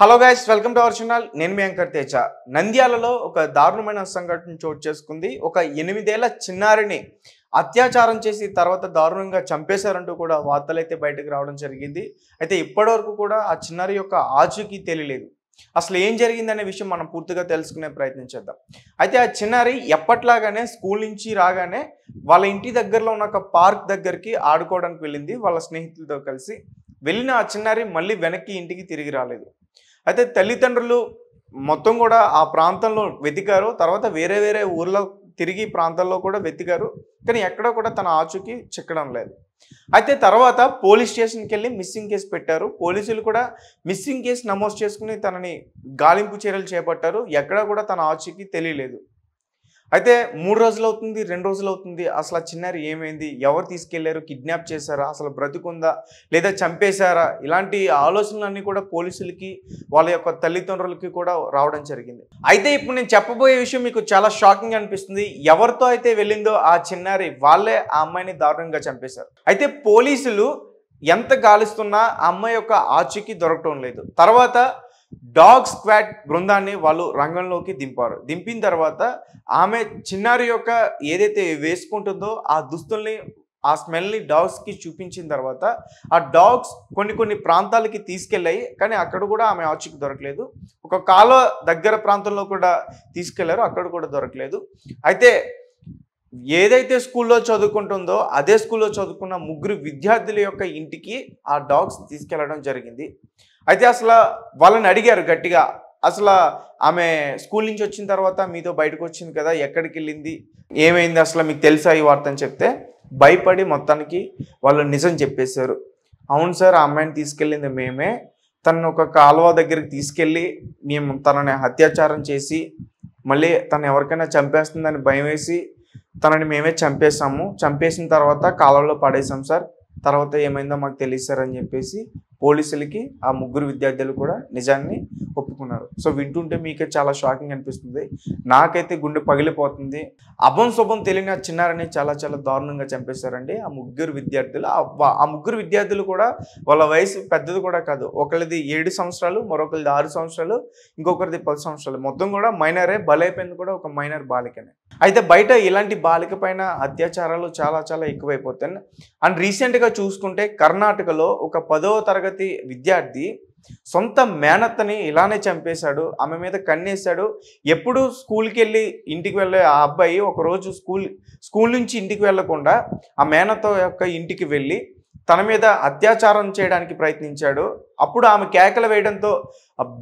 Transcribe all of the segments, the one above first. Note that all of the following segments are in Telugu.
hello guys welcome to our channel నేను మీ అంకర్ తేజ నంద్యాలలో ఒక దారుణమైన సంఘటన చోటు చేసుకుంది ఒక ఎనిమిదేళ్ల చిన్నారిని అత్యాచారం చేసి తర్వాత దారుణంగా చంపేశారంటూ కూడా వార్తలు అయితే బయటకు రావడం జరిగింది అయితే ఇప్పటివరకు కూడా ఆ చిన్నారి యొక్క ఆచూకీ తెలియలేదు అసలు ఏం జరిగిందనే విషయం మనం పూర్తిగా తెలుసుకునే ప్రయత్నం చేద్దాం అయితే ఆ చిన్నారి ఎప్పట్లాగానే స్కూల్ నుంచి రాగానే వాళ్ళ ఇంటి దగ్గరలో ఉన్న ఒక పార్క్ దగ్గరికి ఆడుకోవడానికి వెళ్ళింది వాళ్ళ స్నేహితులతో కలిసి వెళ్ళిన ఆ చిన్నారి మళ్ళీ వెనక్కి ఇంటికి తిరిగి రాలేదు అయితే తల్లిదండ్రులు మొత్తం కూడా ఆ ప్రాంతంలో వెతికారు తర్వాత వేరే వేరే ఊర్లో తిరిగి ప్రాంతాల్లో కూడా వెతికారు కానీ ఎక్కడ కూడా తన ఆచూకీ చిక్కడం లేదు అయితే తర్వాత పోలీస్ స్టేషన్కి వెళ్ళి మిస్సింగ్ కేసు పెట్టారు పోలీసులు కూడా మిస్సింగ్ కేసు నమోదు చేసుకుని తనని గాలింపు చర్యలు చేపట్టారు ఎక్కడా కూడా తన ఆచూకీ తెలియలేదు అయితే మూడు రోజులు అవుతుంది రెండు రోజులు అవుతుంది అసలు ఆ చిన్నారి ఏమైంది ఎవరు తీసుకెళ్లారు కిడ్నాప్ చేశారా అసలు బ్రతుకుందా లేదా చంపేశారా ఇలాంటి ఆలోచనలన్నీ కూడా పోలీసులకి వాళ్ళ యొక్క తల్లిదండ్రులకి కూడా రావడం జరిగింది అయితే ఇప్పుడు నేను చెప్పబోయే విషయం మీకు చాలా షాకింగ్ అనిపిస్తుంది ఎవరితో అయితే వెళ్ళిందో ఆ చిన్నారి వాళ్ళే ఆ అమ్మాయిని దారుణంగా చంపేశారు అయితే పోలీసులు ఎంత గాలిస్తున్నా ఆ అమ్మాయి యొక్క ఆచూకీ దొరకటం లేదు తర్వాత డాగ్ స్క్వాడ్ బృందాన్ని వాళ్ళు రంగంలోకి దింపారు దింపిన తర్వాత ఆమె చిన్నారి యొక్క ఏదైతే వేసుకుంటుందో ఆ దుస్తుల్ని ఆ స్మెల్ని డాగ్స్కి చూపించిన తర్వాత ఆ డాగ్స్ కొన్ని కొన్ని ప్రాంతాలకి తీసుకెళ్ళాయి కానీ అక్కడ కూడా ఆమె ఆచూకి దొరకలేదు ఒక కాలు దగ్గర ప్రాంతంలో కూడా తీసుకెళ్లారు అక్కడ కూడా దొరకలేదు అయితే ఏదైతే స్కూల్లో చదువుకుంటుందో అదే స్కూల్లో చదువుకున్న ముగ్గురు విద్యార్థుల యొక్క ఇంటికి ఆ డాగ్స్ తీసుకెళ్లడం జరిగింది అయితే అసలు వాళ్ళని అడిగారు గట్టిగా అసలు ఆమె స్కూల్ నుంచి వచ్చిన తర్వాత మీతో బయటకు వచ్చింది కదా ఎక్కడికి వెళ్ళింది ఏమైంది అసలు మీకు తెలుసా ఈ వార్త అని చెప్తే భయపడి మొత్తానికి వాళ్ళు నిజం చెప్పేశారు అవును సార్ ఆ అమ్మాయిని తీసుకెళ్ళింది మేమే తను ఒక కాలువ దగ్గరికి తీసుకెళ్ళి మేము తనని అత్యాచారం చేసి మళ్ళీ తను ఎవరికైనా చంపేస్తుందని భయం వేసి తనని మేమే చంపేశాము చంపేసిన తర్వాత కాలువలో పడేసాం సార్ తర్వాత ఏమైందో మాకు తెలియదు సార్ అని చెప్పేసి పోలీసులకి ఆ ముగ్గురు విద్యార్థులు కూడా నిజాన్ని ఒప్పుకున్నారు సో వింటుంటే మీకే చాలా షాకింగ్ అనిపిస్తుంది నాకైతే గుండె పగిలిపోతుంది అభం శుభం తెలియని చిన్నారని చాలా చాలా దారుణంగా చంపేశారండి ఆ ముగ్గురు విద్యార్థులు ఆ ముగ్గురు విద్యార్థులు కూడా వాళ్ళ వయసు పెద్దది కూడా కాదు ఒకరిది ఏడు సంవత్సరాలు మరొకరిది ఆరు సంవత్సరాలు ఇంకొకరిది పది సంవత్సరాలు మొత్తం కూడా మైనరే బలైపోయింది కూడా ఒక మైనర్ బాలికనే అయితే బయట ఇలాంటి బాలిక పైన అత్యాచారాలు చాలా చాలా ఎక్కువైపోతాయి అండ్ రీసెంట్గా చూసుకుంటే కర్ణాటకలో ఒక పదో తరగతి తరగతి విద్యార్థి సొంత మేనత్తని ఇలానే చంపేశాడు ఆమె మీద కన్నేశాడు ఎప్పుడు స్కూల్కి వెళ్ళి ఇంటికి వెళ్ళే ఆ అబ్బాయి ఒకరోజు స్కూల్ స్కూల్ నుంచి ఇంటికి వెళ్లకుండా ఆ మేనత్త యొక్క ఇంటికి వెళ్ళి తన మీద అత్యాచారం చేయడానికి ప్రయత్నించాడు అప్పుడు ఆమె కేకలు వేయడంతో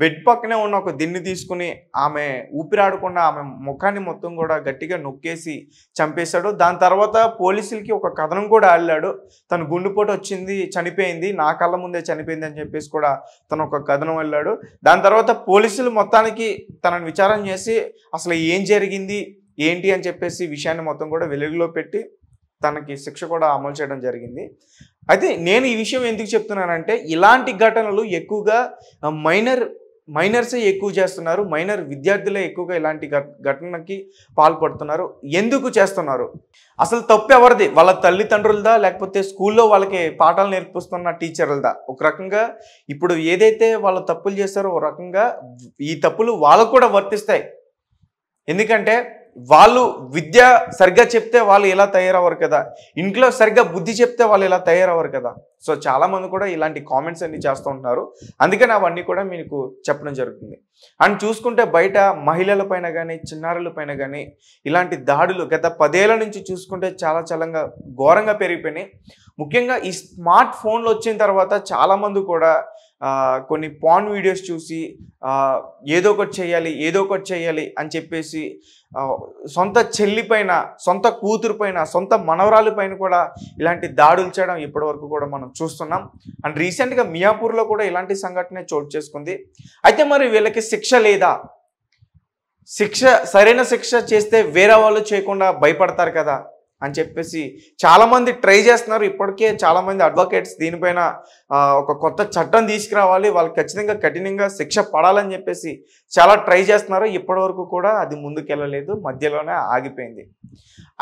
బెడ్ పక్కనే ఉన్న ఒక దిన్ని తీసుకుని ఆమె ఊపిరాడకుండా ఆమె ముఖాన్ని మొత్తం కూడా గట్టిగా నొక్కేసి చంపేశాడు దాని తర్వాత పోలీసులకి ఒక కథనం కూడా ఆడాడు తను గుండెపోటు వచ్చింది చనిపోయింది నా కళ్ళ ముందే చనిపోయింది అని చెప్పేసి కూడా తను ఒక కథనం వెళ్ళాడు దాని తర్వాత పోలీసులు మొత్తానికి తనను విచారం చేసి అసలు ఏం జరిగింది ఏంటి అని చెప్పేసి విషయాన్ని మొత్తం కూడా వెలుగులో పెట్టి తనకి శిక్ష కూడా అమలు చేయడం జరిగింది అయితే నేను ఈ విషయం ఎందుకు చెప్తున్నానంటే ఇలాంటి ఘటనలు ఎక్కువగా మైనర్ మైనర్సే ఎక్కువ చేస్తున్నారు మైనర్ విద్యార్థులే ఎక్కువగా ఇలాంటి ఘటనకి పాల్పడుతున్నారు ఎందుకు చేస్తున్నారు అసలు తప్పు ఎవరిది వాళ్ళ తల్లిదండ్రులదా లేకపోతే స్కూల్లో వాళ్ళకి పాఠాలు నేర్పిస్తున్న టీచర్లదా ఒక రకంగా ఇప్పుడు ఏదైతే వాళ్ళ తప్పులు చేస్తారో ఒక రకంగా ఈ తప్పులు వాళ్ళకు కూడా వర్తిస్తాయి ఎందుకంటే వాళ్ళు విద్య సరిగ్గా చెప్తే వాళ్ళు ఎలా తయారవ్వరు కదా ఇంట్లో సరిగ్గా బుద్ధి చెప్తే వాళ్ళు ఎలా తయారవ్వరు కదా సో చాలామంది కూడా ఇలాంటి కామెంట్స్ అన్ని చేస్తూ ఉంటారు అందుకని అవన్నీ కూడా మీకు చెప్పడం జరుగుతుంది అండ్ చూసుకుంటే బయట మహిళల పైన కానీ చిన్నారుల పైన కానీ ఇలాంటి దాడులు గత పదేళ్ల నుంచి చూసుకుంటే చాలా చలంగా ఘోరంగా పెరిగిపోయినాయి ముఖ్యంగా ఈ స్మార్ట్ ఫోన్లు వచ్చిన తర్వాత చాలామంది కూడా కొన్ని పాన్ వీడియోస్ చూసి ఏదో ఒకటి చేయాలి ఏదో ఒకటి చేయాలి అని చెప్పేసి సొంత చెల్లిపైన సొంత కూతురుపైన సొంత పైన కూడా ఇలాంటి దాడులు చేయడం ఇప్పటివరకు కూడా మనం చూస్తున్నాం అండ్ రీసెంట్గా మియాపూర్లో కూడా ఇలాంటి సంఘటనే చోటు చేసుకుంది అయితే మరి వీళ్ళకి శిక్ష లేదా శిక్ష సరైన శిక్ష చేస్తే వేరే వాళ్ళు చేయకుండా భయపడతారు కదా అని చెప్పేసి చాలామంది ట్రై చేస్తున్నారు ఇప్పటికే చాలామంది అడ్వకేట్స్ దీనిపైన ఒక కొత్త చట్టం తీసుకురావాలి వాళ్ళు ఖచ్చితంగా కఠినంగా శిక్ష పడాలని చెప్పేసి చాలా ట్రై చేస్తున్నారు ఇప్పటివరకు కూడా అది ముందుకెళ్ళలేదు మధ్యలోనే ఆగిపోయింది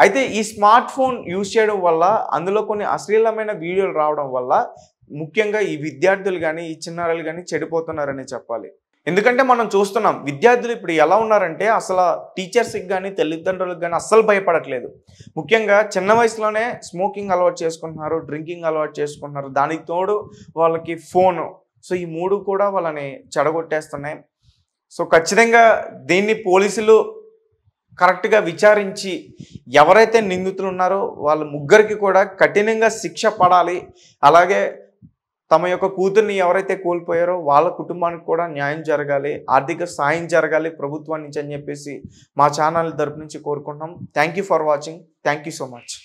అయితే ఈ స్మార్ట్ ఫోన్ యూజ్ చేయడం వల్ల అందులో కొన్ని అశ్లీలమైన వీడియోలు రావడం వల్ల ముఖ్యంగా ఈ విద్యార్థులు కానీ ఈ చిన్నారులు కానీ చెడిపోతున్నారని చెప్పాలి ఎందుకంటే మనం చూస్తున్నాం విద్యార్థులు ఇప్పుడు ఎలా ఉన్నారంటే అసలు టీచర్స్కి కానీ తల్లిదండ్రులకు కానీ అస్సలు భయపడట్లేదు ముఖ్యంగా చిన్న వయసులోనే స్మోకింగ్ అలవాటు చేసుకుంటున్నారు డ్రింకింగ్ అలవాటు చేసుకుంటున్నారు దానికి తోడు వాళ్ళకి ఫోను సో ఈ మూడు కూడా వాళ్ళని చెడగొట్టేస్తున్నాయి సో ఖచ్చితంగా దీన్ని పోలీసులు కరెక్ట్గా విచారించి ఎవరైతే నిందితులు ఉన్నారో వాళ్ళ ముగ్గురికి కూడా కఠినంగా శిక్ష పడాలి అలాగే తమ యొక్క కూతుర్ని ఎవరైతే కోల్పోయారో వాళ్ళ కుటుంబానికి కూడా న్యాయం జరగాలి ఆర్థిక సాయం జరగాలి ప్రభుత్వం నుంచి అని చెప్పేసి మా ఛానల్ తరపు నుంచి కోరుకుంటున్నాం thank for watching thank so much